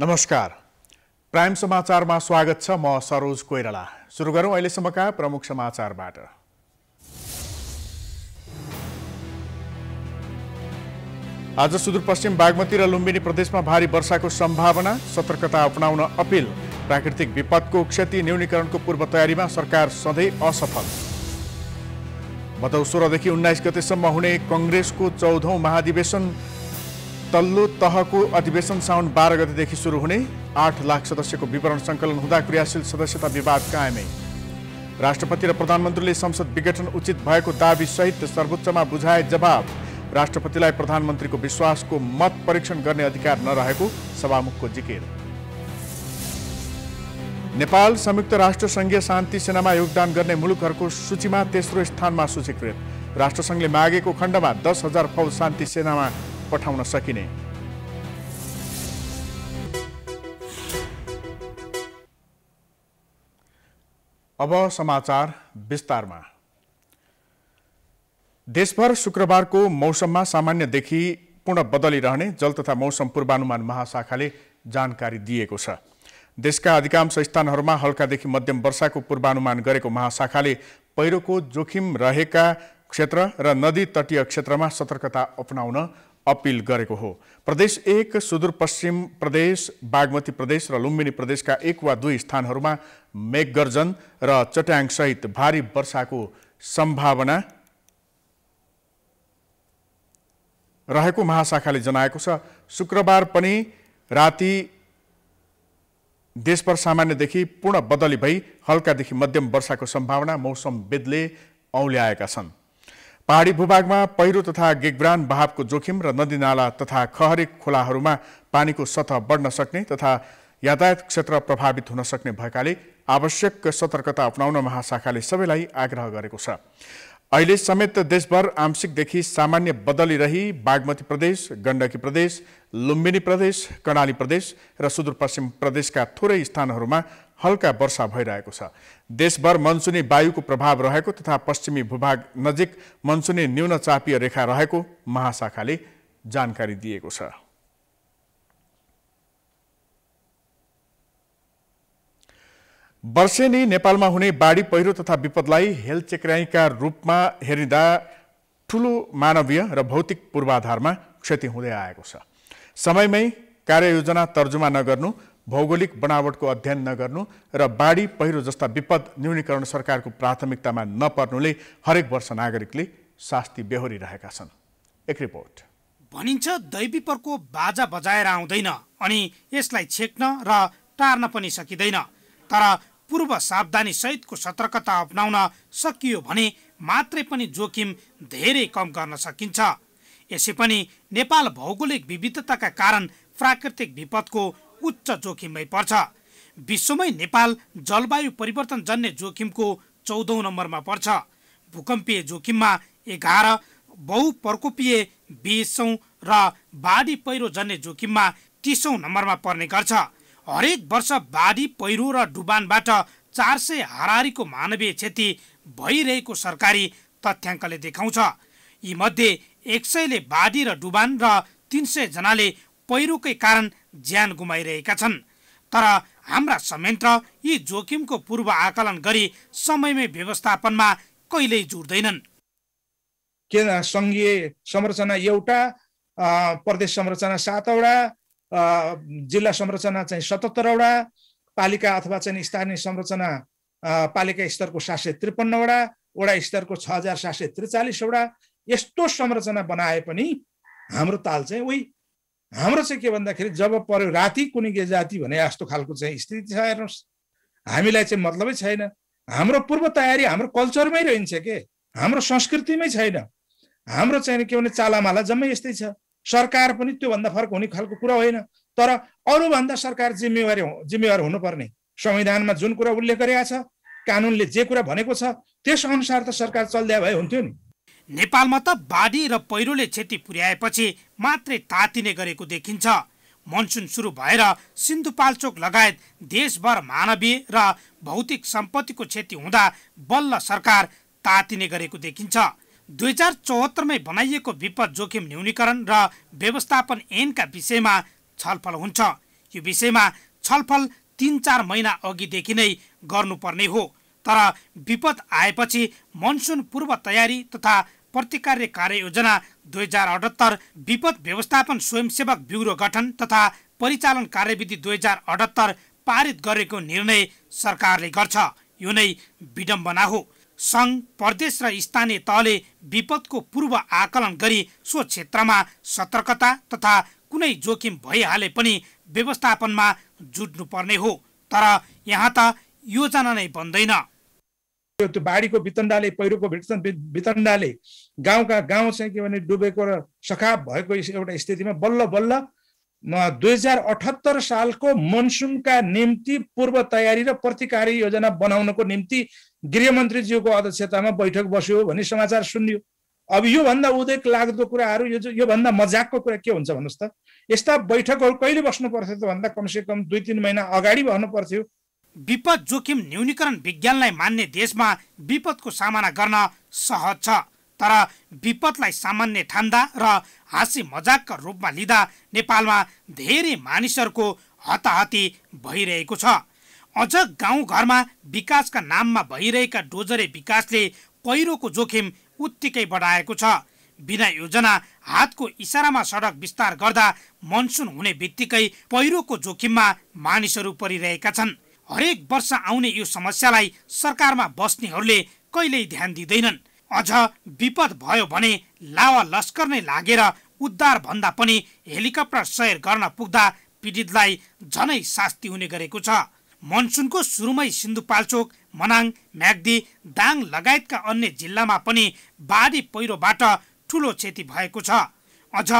नमस्कार प्राइम समाचारमा स्वागत छ म सरोज कोइराला सुरु गरौँ अहिलेसम्मका प्रमुख समाचारबाट आज सुदूरपश्चिम बागमती र लुम्बिनी प्रदेशमा भारी वर्षाको सम्भावना सतर्कता अपनाउन अपिल प्राकृतिक विपदको क्षति न्यूनीकरणको पूर्व तयारीमा सरकार सधैँ असफल भदौ सोह्रदेखि उन्नाइस गतेसम्म हुने कङ्ग्रेसको चौधौँ महाधिवेशन तल्लो तहको अधिवेशन साउन बाह्र गतिदेखि सुरु हुने आठ लाख सदस्यको विवरण सङ्कलन हुँदा क्रियाशील सदस्यता विवाद कायमै राष्ट्रपति र प्रधानमन्त्रीले संसद विघटन उचित भएको दावी सहित सर्वोच्चमा बुझाए जवाब राष्ट्रपतिलाई प्रधानमन्त्रीको विश्वासको मत परीक्षण गर्ने अधिकार नरहेको सभामुखको जिकिर नेपाल संयुक्त राष्ट्र संघीय शान्ति सेनामा योगदान गर्ने मुलुकहरूको सूचीमा तेस्रो स्थानमा सूचीकृत राष्ट्रसङ्घले मागेको खण्डमा दस हजार फौज शान्ति सेनामा पठाउन सकिने अब समाचार विस्तारमा देशभर शुक्रबारको मौसममा सामान्यदेखि पूर्ण बदलिरहने जल तथा मौसम पूर्वानुमान महाशाखाले जानकारी दिएको छ देशका अधिकांश स्थानहरूमा हल्कादेखि मध्यम वर्षाको पूर्वानुमान गरेको महाशाखाले पहिरोको जोखिम रहेका क्षेत्र र नदी तटीय क्षेत्रमा सतर्कता अपनाउन अपिल गरेको हो प्रदेश एक सुदूरपश्चिम प्रदेश बागमती प्रदेश र लुम्बिनी प्रदेशका एक वा दुई स्थानहरूमा मेघगर्जन र चट्याङसहित भारी वर्षाको सम्भावना रहेको महाशाखाले जनाएको छ शुक्रबार पनि राति देशभर सामान्यदेखि पूर्ण बदली भई हल्कादेखि मध्यम वर्षाको सम्भावना मौसम मौसमविदले औल्याएका छन् पहाडी भूभागमा पहिरो तथा गेगब्रान बहावको जोखिम र नदीनाला तथा खहरे खोलाहरूमा पानीको सतह बढ्न सक्ने तथा यातायात क्षेत्र प्रभावित हुन सक्ने भएकाले आवश्यक सतर्कता अप्नाउन महाशाखाले सबैलाई आग्रह गरेको छ अहिले समेत देशभर आंशिकदेखि सामान्य बदली रही बागमती प्रदेश गण्डकी प्रदेश लुम्बिनी प्रदेश कर्णाली प्रदेश र सुदूरपश्चिम प्रदेशका थोरै स्थानहरूमा हल्का वर्षा भइरहेको छ देशभर मनसुनी वायुको प्रभाव रहेको तथा पश्चिमी भूभाग नजिक मनसुनी न्यून चापीय रेखा रहेको महाशाखाले जानकारी दिएको छ वर्षेनी नेपालमा हुने बाढी पहिरो तथा विपदलाई हेल्थ रूपमा हेरिँदा ठुलो मानवीय र भौतिक पूर्वाधारमा क्षति हुँदै आएको छ समयमै कार्ययोजना तर्जुमा नगर्नु भौगोलिक बनावटको अध्ययन नगर्नु र बाढी पहिरो जस्ता विपद न्यूनीकरण सरकारको प्राथमिकतामा नपर्नुले हरेक वर्ष नागरिकले शास्ति बेहोरिरहेका छन् एक रिपोर्ट भनिन्छ दैवी प्रकोप बाजा बजाएर आउँदैन अनि यसलाई छेक्न र टार्न पनि सकिँदैन तर पूर्व सावधानी सहितको सतर्कता अप्नाउन सकियो भने मात्रै पनि जोखिम धेरै कम गर्न सकिन्छ यसै पनि नेपाल भौगोलिक विविधताका कारण प्राकृतिक विपदको उच्च जोखिममै पर्छ विश्वमै नेपाल जलवायु परिवर्तन जन्ने जोखिमको चौधौँ नम्बरमा पर्छ भूकम्पीय जोखिममा एघार बहुप्रकोपीय बिसौँ र बाढी पहिरो जन्ने जोखिममा तिसौँ नम्बरमा पर्ने गर्छ हरेक वर्ष बाढी पहिरो र डुबानबाट चार सय हारारीको मानवीय क्षति भइरहेको सरकारी तथ्याङ्कले देखाउँछ यीमध्ये एक सयले बाढी र डुबान र तिन सयजनाले पहिरोकै कारण ज्यान गुमाइरहेका छन् तर हाम्रा संयन्त्र यी जोखिमको पूर्व आकलन गरी समयमै व्यवस्थापनमा कहिल्यै जुट्दैनन् के सङ्घीय संरचना एउटा प्रदेश संरचना सातवटा जिल्ला संरचना चाहिँ सतहत्तरवटा पालिका अथवा चाहिँ स्थानीय संरचना पालिका स्तरको सात सय त्रिपन्नवटा वडा स्तरको छ हजार सात सय त्रिचालिसवटा यस्तो संरचना बनाए पनि हाम्रो ताल चाहिँ उही हाम्रो चाहिँ के भन्दाखेरि जब पर्यो राति कुनै के जाति भने यस्तो खालको चाहिँ स्थिति छ हेर्नुहोस् हामीलाई चाहिँ मतलबै छैन हाम्रो पूर्व तयारी हाम्रो कल्चरमै रहन्छ के हाम्रो संस्कृतिमै छैन हाम्रो चाहिँ के भने चालामाला जम्मै यस्तै छ सरकार पनि त्योभन्दा फरक हुने खालको कुरा होइन तर अरूभन्दा सरकार जिम्मेवारी जिम्मेवार हुनुपर्ने संविधानमा जुन कुरा उल्लेख गरेका छ कानुनले जे कुरा भनेको छ त्यस अनुसार त सरकार चलिदिए भए हुन्थ्यो नि नेपालमा त बाढी र पहिरोले क्षति पुर्याएपछि मात्रै तातिने गरेको देखिन्छ मनसुन सुरु भएर सिन्धुपाल्चोक लगायत देशभर मानवीय र भौतिक सम्पत्तिको क्षति हुँदा बल्ल सरकार तातिने गरेको देखिन्छ दुई हजार चौहत्तरमै बनाइएको विपद जोखिम न्यूनीकरण र व्यवस्थापन ऐनका विषयमा छलफल हुन्छ यो विषयमा छलफल तिन चार महिना अघिदेखि नै गर्नुपर्ने हो तर विपद आएपछि मनसुन पूर्व तयारी तथा प्रतिकार्य कार्ययोजना दुई हजार अठहत्तर विपद व्यवस्थापन स्वयंसेवक ब्युरो गठन तथा परिचालन कार्यविधि दुई हजार अठहत्तर पारित गरेको निर्णय सरकारले गर्छ यो नै विडम्बना हो सङ्घ प्रदेश र स्थानीय तहले विपदको पूर्व आकलन गरी सो क्षेत्रमा सतर्कता तथा कुनै जोखिम भइहाले पनि व्यवस्थापनमा जुट्नुपर्ने हो तर यहाँ त योजना नै बन्दैन त्यो त्यो बाढीको वितण्डाले पहिरोको वितण्डाले गाउँका गाउँ चाहिँ के भने डुबेको र सखाप भएको एउटा स्थितिमा बल्ल बल्ल दुई हजार अठहत्तर सालको मनसुनका निम्ति पूर्व तयारी र प्रतिकारी योजना बनाउनको निम्ति गृहमन्त्रीज्यूको अध्यक्षतामा बैठक बस्यो भन्ने समाचार सुनियो अब योभन्दा उदेक लाग्दो कुराहरू यो योभन्दा मजाकको कुरा के हुन्छ भन्नुहोस् त यस्ता बैठकहरू कहिले बस्नु पर्थ्यो त भन्दा कमसे कम दुई तिन महिना अगाडि भन्नु पर्थ्यो विपद जोखिम न्यूनीकरण विज्ञानलाई मान्ने देशमा विपदको सामना गर्न सहज छ तर विपदलाई सामान्य ठान्दा र हाँसी मजाकका रूपमा लिँदा नेपालमा धेरै मानिसहरूको हताहती भइरहेको छ अझ गाउँघरमा विकासका नाममा भइरहेका डोजरे विकासले पहिरोको जोखिम उत्तिकै बढाएको छ बिना योजना हातको इसारामा सडक विस्तार गर्दा मनसुन हुने बित्तिकै पहिरोको जोखिममा मानिसहरू परिरहेका छन् हरेक वर्ष आउने यो समस्यालाई सरकारमा बस्नेहरूले कहिल्यै ध्यान दिँदैनन् अझ विपद भयो भने लावा लस्कर नै लागेर उद्धार भन्दा पनि हेलिकप्टर सयर गर्न पुग्दा पीडितलाई झनै शास्ति हुने गरेको छ मनसुनको सुरुमै सिन्धुपाल्चोक मनाङ म्याग्दी दाङ लगायतका अन्य जिल्लामा पनि बाढी पहिरोबाट ठुलो क्षति भएको छ अझ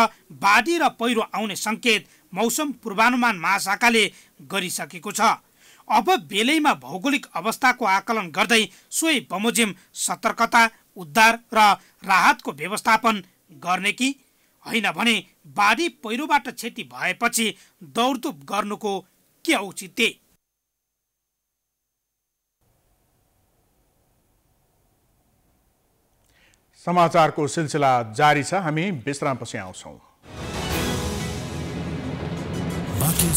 बाढी र पहिरो आउने सङ्केत मौसम पूर्वानुमान महाशाखाले गरिसकेको छ अब बेलैमा भौगोलिक अवस्थाको आकलन गर्दै सोही बमोजिम सतर्कता उद्धार र राहतको व्यवस्थापन गर्ने कि होइन भने बाढी पहिरोबाट क्षति भएपछि दौडधुप गर्नुको के औचित्य समाचारको सिलसिला जारी छ हामी विश्रामपछि आउँछौँ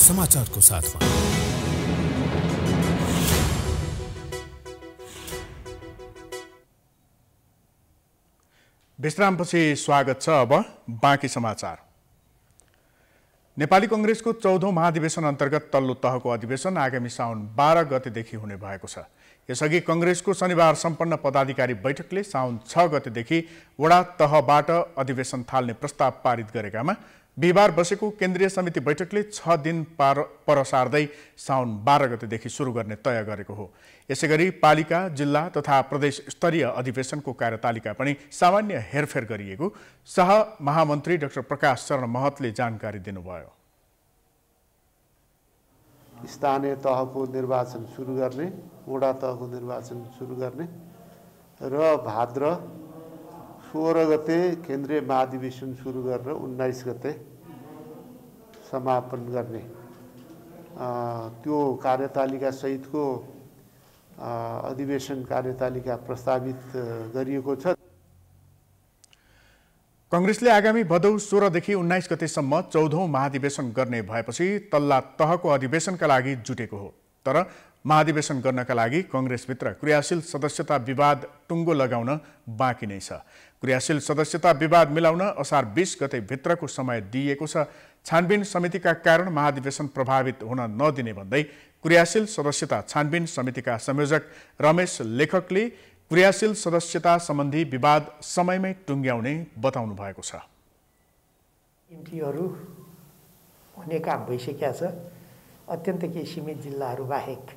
समाचारको साथमा विश्रामपछि स्वागत छ अब बाँकी समाचार नेपाली कङ्ग्रेसको चौधौँ महाधिवेशन अन्तर्गत तल्लो तहको अधिवेशन आगामी साउन बाह्र गतेदेखि हुने भएको छ यसअघि कङ्ग्रेसको शनिबार सम्पन्न पदाधिकारी बैठकले साउन छ गतेदेखि वडा तहबाट अधिवेशन थाल्ने प्रस्ताव पारित गरेकामा बिहिबार बसेको केन्द्रीय समिति बैठकले छ दिन पार पर सार्दै साउन बाह्र गतेदेखि सुरु गर्ने तय गरेको हो यसै गरी पालिका जिल्ला तथा प्रदेश स्तरीय अधिवेशनको कार्यतालिका पनि सामान्य हेरफेर गरिएको सह महामन्त्री डाक्टर प्रकाश शरण महतले जानकारी दिनुभयो स्थानीय तहको निर्वाचन सुरु गर्ने वडा तहको निर्वाचन सुरु गर्ने र भाद्र सोह्र गते केन्द्रीय महाधिवेशन सुरु गरेर उन्नाइस गते समापन गर्ने त्यो कार्यतालिका सहितको अधिवेशन कार्यतालिका प्रस्तावित गरिएको छ कङ्ग्रेसले आगामी भदौ सोह्रदेखि उन्नाइस गतेसम्म चौधौँ महाधिवेशन गर्ने भएपछि तल्ला तहको अधिवेशनका लागि जुटेको हो तर महाधिवेशन गर्नका लागि कङ्ग्रेसभित्र क्रियाशील सदस्यता विवाद टुङ्गो लगाउन बाँकी नै छ क्रियाशील सदस्यता विवाद मिलाउन असार बिस गते भित्रको समय दिइएको छ छानबिन समितिका कारण महाधिवेशन प्रभावित हुन नदिने भन्दै क्रियाशील सदस्यता छानबिन समितिका संयोजक रमेश लेखकले क्रियाशील सदस्यता सम्बन्धी विवाद समयमै टुङ्ग्याउने बताउनु भएको छ हुने काम भइसकेका छ केही सीमित जिल्लाहरू बाहेक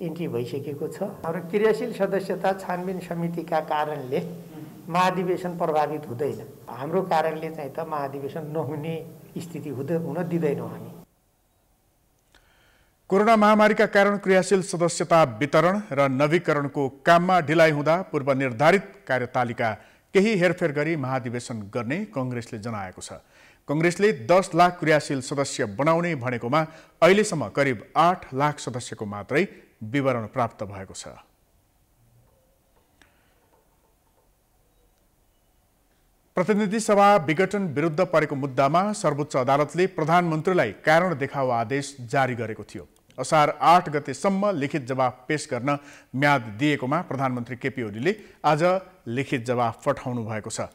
इन्ट्री भइसकेको छ हाम्रो क्रियाशील सदस्यता छानबिन समितिका कारणले महाधिवेशन प्रभावित हुँदैन हाम्रो कारणले चाहिँ त महाधिवेशन नहुने स्थिति हुँदै हुन दिँदैनौँ हामी कोरोना महामारीका कारण क्रियाशील सदस्यता वितरण र नवीकरणको काममा ढिलाइ हुँदा पूर्व निर्धारित कार्यतालिका केही हेरफेर गरी महाधिवेशन गर्ने कङ्ग्रेसले जनाएको छ कङ्ग्रेसले दस लाख क्रियाशील सदस्य बनाउने भनेकोमा अहिलेसम्म करिब आठ लाख सदस्यको मात्रै विवरण प्राप्त भएको छ प्रतिनिधि सभा विघटन विरुद्ध परेको मुद्दामा सर्वोच्च अदालतले प्रधानमन्त्रीलाई कारण देखाओ आदेश जारी गरेको थियो असार आठ गतेसम्म लिखित जवाफ पेश गर्न म्याद दिएकोमा प्रधानमन्त्री केपी ओलीले आज लिखित जवाफ पठाउनु भएको छ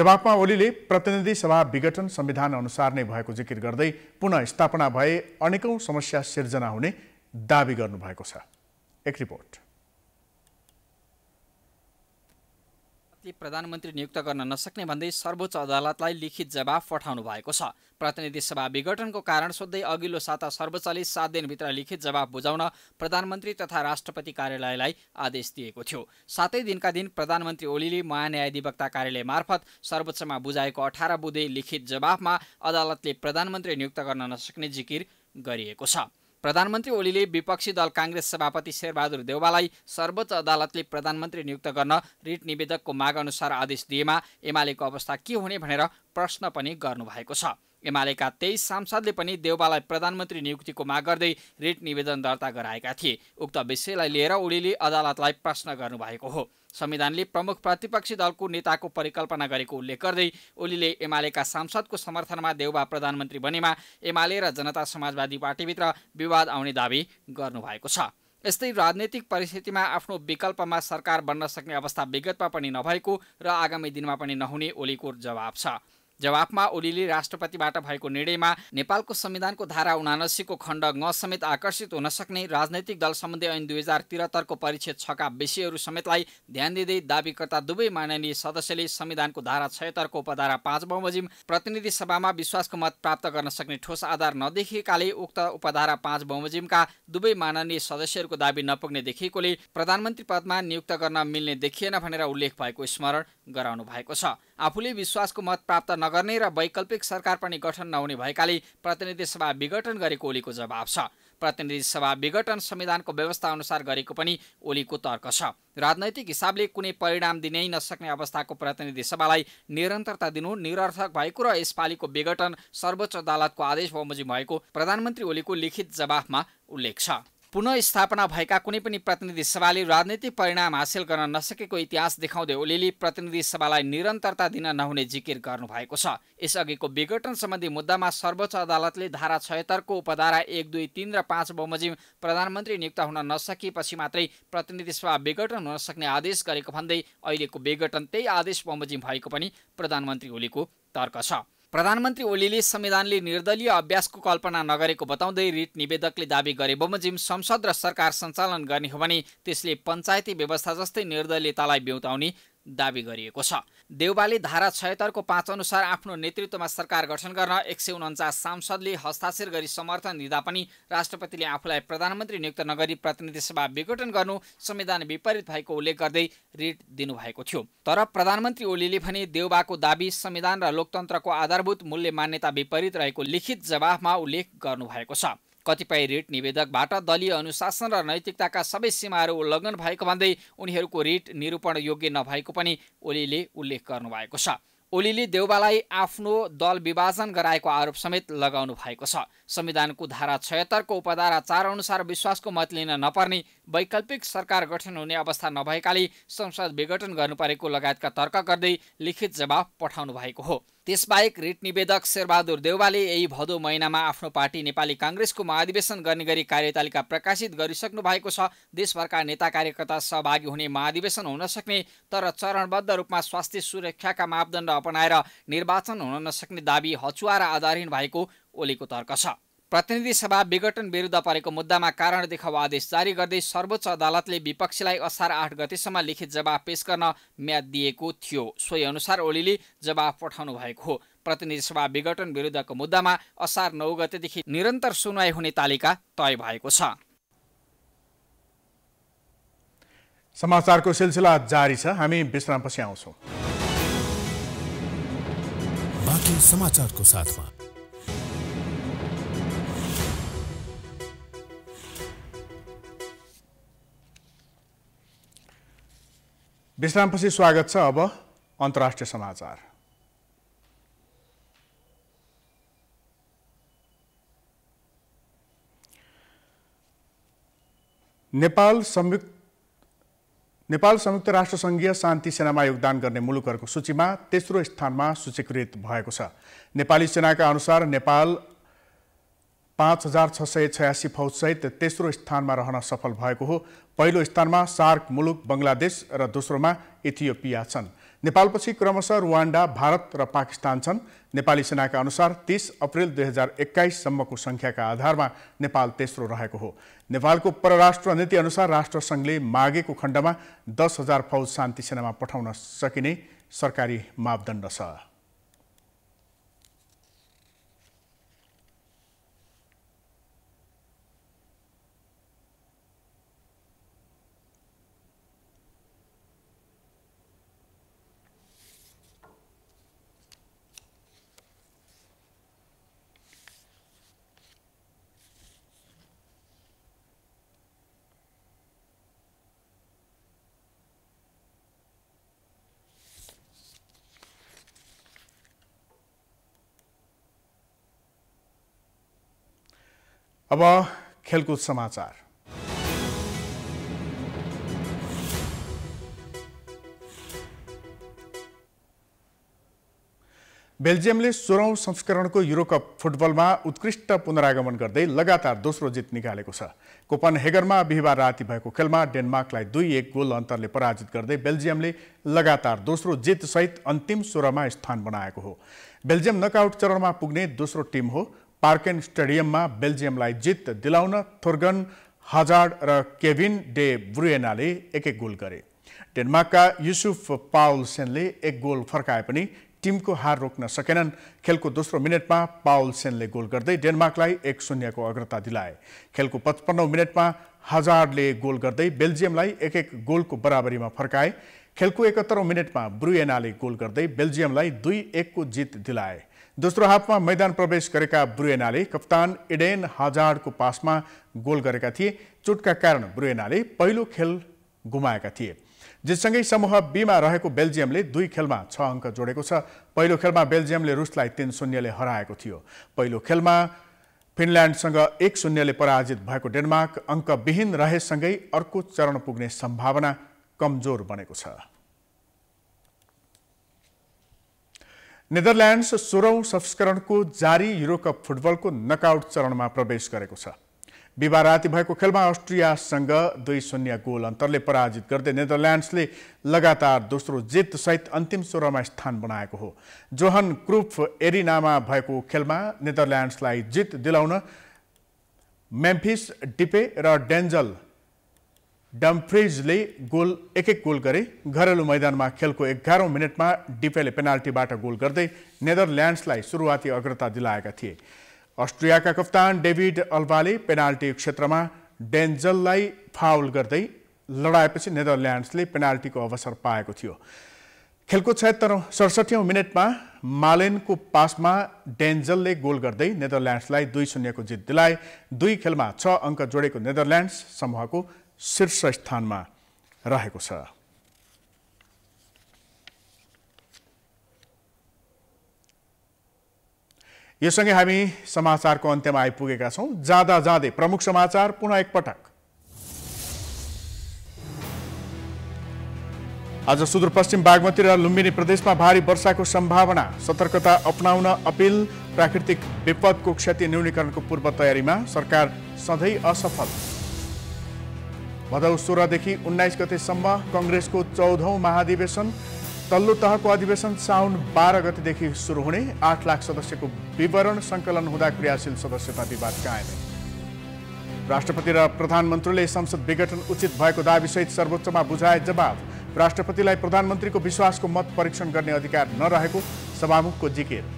जवाफमा ओलीले प्रतिनिधि सभा विघटन संविधान अनुसार नै भएको जिकिर गर्दै पुनः स्थापना भए अनेकौं समस्या सिर्जना हुने दावी गर्नुभएको छ एक रिपोर्ट प्रधानमन्त्री नियुक्त गर्न नसक्ने भन्दै सर्वोच्च अदालतलाई लिखित जवाब पठाउनु भएको छ प्रतिनिधि सभा विघटनको कारण सोध्दै अघिल्लो साता सर्वोच्चले सात दिनभित्र लिखित जवाब बुझाउन प्रधानमन्त्री तथा राष्ट्रपति कार्यालयलाई आदेश दिएको थियो सातै दिनका दिन प्रधानमन्त्री ओलीले महान्यायाधिवक्ता कार्यालय मार्फत सर्वोच्चमा बुझाएको अठार बुधे लिखित जवाफमा अदालतले प्रधानमन्त्री नियुक्त गर्न नसक्ने जिकिर गरिएको छ प्रधानमन्त्री ओलीले विपक्षी दल काङ्ग्रेस सभापति शेरबहादुर देउवालाई सर्वोच्च अदालतले प्रधानमन्त्री नियुक्त गर्न रिट निवेदकको माग अनुसार आदेश दिएमा एमालेको अवस्था के हुने भनेर प्रश्न पनि गर्नुभएको छ एमालेका तेइस सांसदले पनि देउबालाई प्रधानमन्त्री नियुक्तिको माग गर्दै रिट निवेदन दर्ता गराएका थिए उक्त विषयलाई लिएर ओलीले अदालतलाई प्रश्न गर्नुभएको हो संविधानले प्रमुख प्रतिपक्षी दलको नेताको परिकल्पना गरेको उल्लेख गर्दै ओलीले एमालेका सांसदको समर्थनमा देउबा प्रधानमन्त्री बनेमा एमाले र जनता समाजवादी पार्टीभित्र विवाद आउने दावी गर्नुभएको छ यस्तै राजनैतिक परिस्थितिमा आफ्नो विकल्पमा सरकार बन्न सक्ने अवस्था विगतमा पनि नभएको र आगामी दिनमा पनि नहुने ओलीको जवाब छ जवाफमा ओलीले राष्ट्रपतिबाट भएको निर्णयमा नेपालको संविधानको धारा उनासीको खण्ड ग समेत आकर्षित हुन सक्ने राजनैतिक दल सम्बन्धी ऐन दुई हजार त्रिहत्तरको परीक्षित छका विषयहरू समेतलाई ध्यान दिँदै दावीकर्ता दुवै माननीय सदस्यले संविधानको धारा छयत्तरको उपधारा पाँच बमोजिम प्रतिनिधि सभामा विश्वासको मत प्राप्त गर्न सक्ने ठोस आधार नदेखिएकाले उक्त उपधारा पाँच बमोजिमका दुवै माननीय सदस्यहरूको दावी नपुग्ने देखिएकोले प्रधानमन्त्री पदमा नियुक्त गर्न मिल्ने देखिएन भनेर उल्लेख भएको स्मरण गराउनु भएको छ आफूले विश्वासको मत प्राप्त नगर्ने र वैकल्पिक सरकार पनि गठन नहुने भएकाले प्रतिनिधि सभा विघटन गरेको ओलीको जवाब छ प्रतिनिधि सभा विघटन संविधानको व्यवस्था अनुसार गरेको पनि ओलीको तर्क छ राजनैतिक हिसाबले कुनै परिणाम दिनै नसक्ने अवस्थाको प्रतिनिधि सभालाई निरन्तरता दिनु निरर्थक भएको र यसपालिको विघटन सर्वोच्च अदालतको आदेश बमोजिम भएको प्रधानमन्त्री ओलीको लिखित जवाफमा उल्लेख छ पुनस्थापना भएका कुनै पनि प्रतिनिधि सभाले राजनीतिक परिणाम हासिल गर्न नसकेको इतिहास देखाउँदै ओलीले प्रतिनिधि सभालाई निरन्तरता दिन नहुने जिकिर गर्नुभएको छ यसअघिको विघटन सम्बन्धी मुद्दामा सर्वोच्च अदालतले धारा छयत्तरको उपधारा एक दुई तिन र पाँच बमोजिम प्रधानमन्त्री नियुक्त हुन नसकेपछि मात्रै प्रतिनिधि सभा विघटन हुन सक्ने आदेश गरेको भन्दै अहिलेको विघटन त्यही आदेश बमोजिम भएको पनि प्रधानमन्त्री ओलीको तर्क छ प्रधानमन्त्री ओलीले संविधानले निर्दलीय अभ्यासको कल्पना नगरेको बताउँदै रिट निवेदकले दावी गरे बमोजिम संसद र सरकार सञ्चालन गर्ने हो भने त्यसले पञ्चायती व्यवस्था जस्तै निर्दलीयतालाई बेउताउने दावी गरिएको छ देउबाले धारा छयत्तरको पाँच अनुसार आफ्नो नेतृत्वमा सरकार गठन गर्न एक सय उन्चास सांसदले हस्ताक्षर गरी समर्थन दिँदा पनि राष्ट्रपतिले आफूलाई प्रधानमन्त्री नियुक्त नगरी प्रतिनिधि सभा विघटन गर्नु संविधान विपरीत भएको उल्लेख गर्दै रिट दिनुभएको थियो तर प्रधानमन्त्री ओलीले भने देउबाको दावी संविधान र लोकतन्त्रको आधारभूत मूल्य मान्यता विपरीत रहेको लिखित जवाफमा उल्लेख गर्नुभएको छ कतिपय रिट निवेदकबाट दलीय अनुशासन र नैतिकताका सबै सीमाहरू उल्लङ्घन भएको भन्दै उनीहरूको रिट निरूपण योग्य नभएको पनि ओलीले उल्लेख गर्नुभएको छ ओलीले देउबालाई आफ्नो दल विभाजन गराएको आरोप समेत लगाउनु भएको छ संविधानको धारा छयत्तरको उपधारा चार अनुसार विश्वासको मत लिन नपर्ने वैकल्पिक सरकार गठन हुने अवस्था नभएकाले संसद विघटन गर्नु लगायतका तर्क गर्दै लिखित जवाब पठाउनु भएको हो त्यसबाहेक रिट निवेदक शेरबहादुर देउवाले यही भदौ महिनामा आफ्नो पार्टी नेपाली काङ्ग्रेसको महाधिवेशन गर्ने गरी कार्यतालिका प्रकाशित गरिसक्नु भएको छ देशभरका नेता कार्यकर्ता सहभागी हुने महाधिवेशन हुन सक्ने तर चरणबद्ध रूपमा स्वास्थ्य सुरक्षाका मापदण्ड अपनाएर निर्वाचन हुन नसक्ने दावी हचुवा र आधारहीन भएको ओलीको तर्क छ प्रतिनिधि सभा विघटन विरुद्ध परेको मुद्दामा कारण देखाउ आदेश जारी गर्दै सर्वोच्च अदालतले विपक्षीलाई असार आठ गतेसम्म लिखित जवाब पेश गर्न म्याद दिएको थियो सोही अनुसार ओलीले जवाब पठाउनु भएको हो प्रतिनिधि सभा विघटन विरुद्धको मुद्दामा असार नौ गतेदेखि निरन्तर सुनवाई हुने तालिका तय भएको छ समाचारको सिलसिला जारी छ हामी विश्रामपछि आउँछौँ समाचारको साथमा विश्रामपछि स्वागत छ अब अन्तर्राष्ट्रिय समाचार नेपाल संयुक्त नेपाल संयुक्त राष्ट्रसङ्घीय शान्ति सेनामा योगदान गर्ने मुलुकहरूको सूचीमा तेस्रो स्थानमा सूचीकृत भएको छ नेपाली सेनाका अनुसार नेपाल पाँच हजार छ सय छयासी फौजसहित तेस्रो स्थानमा रहन सफल भएको हो पहिलो स्थानमा सार्क मुलुक बङ्गलादेश र दोस्रोमा इथियोपिया छन् नेपालपछि क्रमशः रुवान्डा भारत र पाकिस्तान छन् नेपाली सेनाका अनुसार तिस अप्रेल दुई हजार एक्काइससम्मको सङ्ख्याका आधारमा नेपाल तेस्रो रहेको हो नेपालको परराष्ट्र नीति अनुसार राष्ट्रसङ्घले मागेको खण्डमा दस हजार फौज शान्ति सेनामा पठाउन सकिने सरकारी मापदण्ड छ अब खेलकुद समाचार बेल्जियमले सोह्रौं संस्करणको युरोकप फुटबलमा उत्कृष्ट पुनरागमन गर्दै लगातार दोस्रो जित निकालेको छ कोपन हेगरमा बिहिबार राति भएको खेलमा डेनमार्कलाई दुई एक गोल अन्तरले पराजित गर्दै बेल्जियमले लगातार दोस्रो जितसहित अन्तिम सोह्रमा स्थान बनाएको हो बेल्जियम नकआउट चरणमा पुग्ने दोस्रो टिम हो पार्केन स्टेडियममा बेल्जियमलाई जित दिलाउन थोर्गन हजार्ड र केभिन डे ब्रुएनाले एक एक गोल गरे डेनमार्कका युसुफ पाउलसेनले एक गोल फर्काए पनि टिमको हार रोक्न सकेनन् खेलको दोस्रो मिनटमा पाउलसेनले गोल गर्दै डेनमार्कलाई एक शून्यको अग्रता दिलाए खेलको पचपन्नौ मिनटमा हजार्डले गोल गर्दै बेल्जियमलाई एक एक गोलको बराबरीमा फर्काए खेलको एकहत्तरौँ मिनटमा ब्रुएनाले गोल गर्दै बेल्जियमलाई दुई एकको जित दिलाए दोस्रो हाफमा मैदान प्रवेश गरेका ब्रुएनाले कप्तान इडेन हाजार्डको पासमा गोल गरेका थिए चोटका कारण ब्रुएनाले पहिलो खेल गुमाएका थिए जितसँगै समूह बीमा रहेको बेल्जियमले दुई खेलमा छ अङ्क जोडेको छ पहिलो खेलमा बेल्जियमले रुसलाई तिन शून्यले हराएको थियो पहिलो खेलमा फिनल्यान्डसँग एक शून्यले पराजित भएको डेनमार्क अङ्कविहीन रहेसँगै अर्को चरण पुग्ने सम्भावना कमजोर बनेको छ नेदरल्यान्ड्स सोह्रौँ संस्करणको जारी युरोकप फुटबलको नकआउट चरणमा प्रवेश गरेको छ बिहिबार राति भएको खेलमा अस्ट्रियासँग दुई शून्य गोल अन्तरले पराजित गर्दै नेदरल्यान्ड्सले लगातार दोस्रो जितसहित अन्तिम सोह्रमा स्थान बनाएको हो जोहन क्रुफ एरिनामा भएको खेलमा नेदरल्यान्ड्सलाई जित दिलाउन मेम्फिस डिपे र डेन्जल डम्फ्रिजले गोल एक एक गोल गरे घरेलु मैदानमा खेलको एघारौँ मिनटमा डिपेले पेनाल्टीबाट गोल गर्दै नेदरल्यान्ड्सलाई सुरुवाती अग्रता दिलाएका थिए अस्ट्रियाका कप्तान डेभिड अल्भाले पेनाल्टी क्षेत्रमा डेन्जललाई फाउल गर्दै लडाएपछि नेदरल्यान्ड्सले पेनाल्टीको अवसर पाएको थियो खेलको छयत्तर सडसठौँ मिनटमा मालेनको पासमा डेन्जलले गोल गर्दै नेदरल्यान्ड्सलाई दुई शून्यको जित दिलाए दुई खेलमा छ अङ्क जोडेको नेदरल्यान्ड्स समूहको शीर्ष स्थानमा रहेको छ यससँगै हामी समाचारको अन्त्यमा आइपुगेका छौँ जाँदा जाँदै प्रमुख समाचार पुनः एकपटक आज सुदूरपश्चिम बागमती र लुम्बिनी प्रदेशमा भारी वर्षाको सम्भावना सतर्कता अप्नाउन अपिल प्राकृतिक विपदको क्षति न्यूनीकरणको पूर्व तयारीमा सरकार सधैँ असफल भदौ सोह्रदेखि उन्नाइस गतेसम्म कङ्ग्रेसको चौधौँ महाधिवेशन तल्लो तहको अधिवेशन साउन बाह्र गतिदेखि सुरु हुने आठ लाख सदस्यको विवरण सङ्कलन हुँदा क्रियाशील सदस्यता विवाद कायम राष्ट्रपति र प्रधानमन्त्रीले संसद विघटन उचित भएको दावीसहित सर्वोच्चमा बुझाए जवाब राष्ट्रपतिलाई प्रधानमन्त्रीको विश्वासको मत परीक्षण गर्ने अधिकार नरहेको सभामुखको जिकिर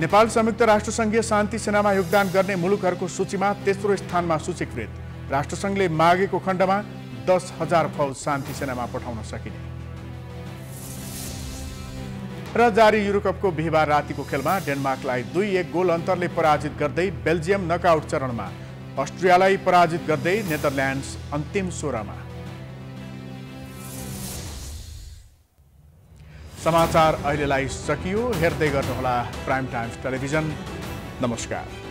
नेपाल संयुक्त राष्ट्रसङ्घीय शान्ति सेनामा योगदान गर्ने मुलुकहरूको सूचीमा तेस्रो स्थानमा सूचीकृत राष्ट्रसङ्घले मागेको खण्डमा दस हजार फौज शान्ति सेनामा पठाउन सकिने र जारी युरोकपको बिहिबार रातिको खेलमा डेनमार्कलाई दुई एक गोल अन्तरले पराजित गर्दै बेल्जियम नकआउट चरणमा अस्ट्रियालाई पराजित गर्दै नेदरल्यान्ड्स अन्तिम सोह्रमा समाचार अहिलेलाई सकियो हेर्दै गर्नुहोला प्राइम टाइम्स टेलिभिजन नमस्कार